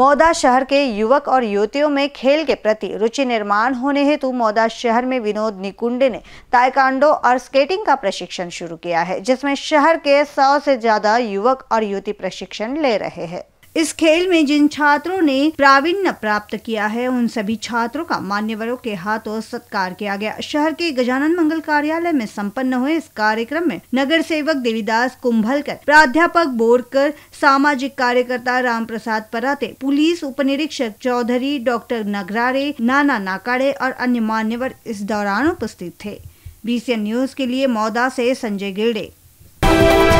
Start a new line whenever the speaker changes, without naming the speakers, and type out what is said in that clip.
मौदा शहर के युवक और युवतियों में खेल के प्रति रुचि निर्माण होने हेतु मौदा शहर में विनोद निकुंडे ने ताइकांडो और स्केटिंग का प्रशिक्षण शुरू किया है जिसमें शहर के सौ से ज्यादा युवक और युवती प्रशिक्षण ले रहे हैं इस खेल में जिन छात्रों ने प्रावीण्य प्राप्त किया है उन सभी छात्रों का मान्यवरों के हाथों सत्कार किया गया शहर के गजानन मंगल कार्यालय में संपन्न हुए इस कार्यक्रम में नगर सेवक देवीदास कुंभलकर प्राध्यापक बोरकर सामाजिक कार्यकर्ता राम प्रसाद पराते पुलिस निरीक्षक चौधरी डॉक्टर नगरारे नाना नाकाड़े और अन्य मान्यवर इस दौरान उपस्थित थे बीसीएन न्यूज के लिए मौदा से संजय गिरडे